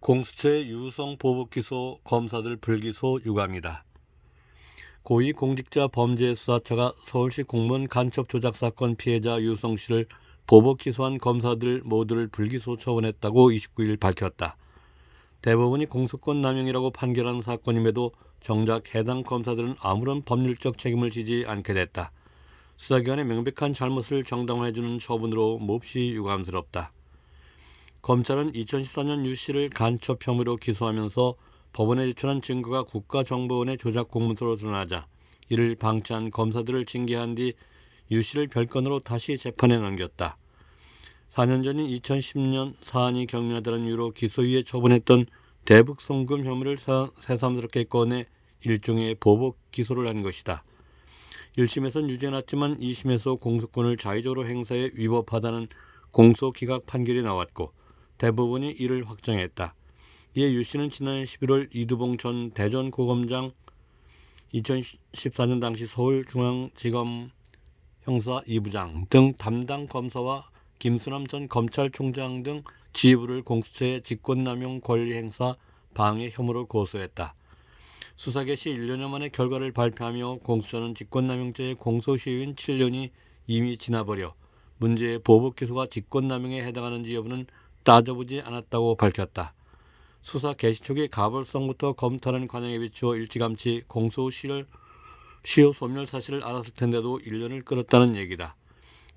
공수처의 유성 보복기소 검사들 불기소 유감이다. 고위공직자범죄수사처가 서울시 공무원 간첩 조작 사건 피해자 유성 씨를 보복 기소한 검사들 모두를 불기소 처분했다고 29일 밝혔다. 대법원이 공소권 남용이라고 판결한 사건임에도 정작 해당 검사들은 아무런 법률적 책임을 지지 않게 됐다. 수사기관의 명백한 잘못을 정당화해주는 처분으로 몹시 유감스럽다. 검찰은 2014년 유 씨를 간첩 혐의로 기소하면서 법원에 제출한 증거가 국가정보원의 조작 공문서로 드러나자 이를 방치한 검사들을 징계한 뒤 유 씨를 별건으로 다시 재판에 넘겼다. 4년 전인 2010년 사안이 격려하다는 이유로 기소위에 처분했던 대북 송금 혐의를 새삼스럽게 꺼내 일종의 보복 기소를 한 것이다. 1심에선 유죄났지만 2심에서 공소권을 자의적으로 행사해 위법하다는 공소기각 판결이 나왔고 대부분이 이를 확정했다. 이에 유 씨는 지난 11월 이두봉 전 대전고검장 2014년 당시 서울중앙지검 형사 2부장등 담당 검사와 김수남 전 검찰총장 등 지휘부를 공수처에 직권남용 권리행사 방해 혐의로 고소했다. 수사 개시 1년여 만에 결과를 발표하며 공수처는 직권남용죄의 공소시효인 7년이 이미 지나버려 문제의 보복 기소가 직권남용에 해당하는지 여부는 따져보지 않았다고 밝혔다. 수사 개시 측이 가벌성부터 검토하는 관행에 비추어 일찌감치 공소 시를 시효 소멸 사실을 알았을 텐데도 1년을 끌었다는 얘기다.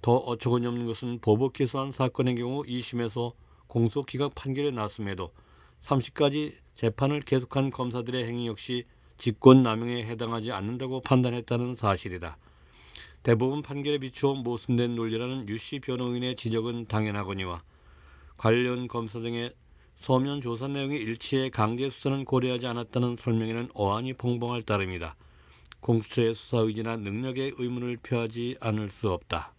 더 어처구니 없는 것은 보복 기소한 사건의 경우 2심에서 공소 기각 판결이 났음에도 30까지 재판을 계속한 검사들의 행위 역시 직권남용에 해당하지 않는다고 판단했다는 사실이다. 대부분 판결에 비추어 모순된 논리라는 유씨 변호인의 지적은 당연하거니와 관련 검사 등의 서면 조사 내용이 일치해 강제 수사는 고려하지 않았다는 설명에는 어안이 벙벙할 따름이다. 공수처의 수사 의지나 능력의 의문을 표하지 않을 수 없다.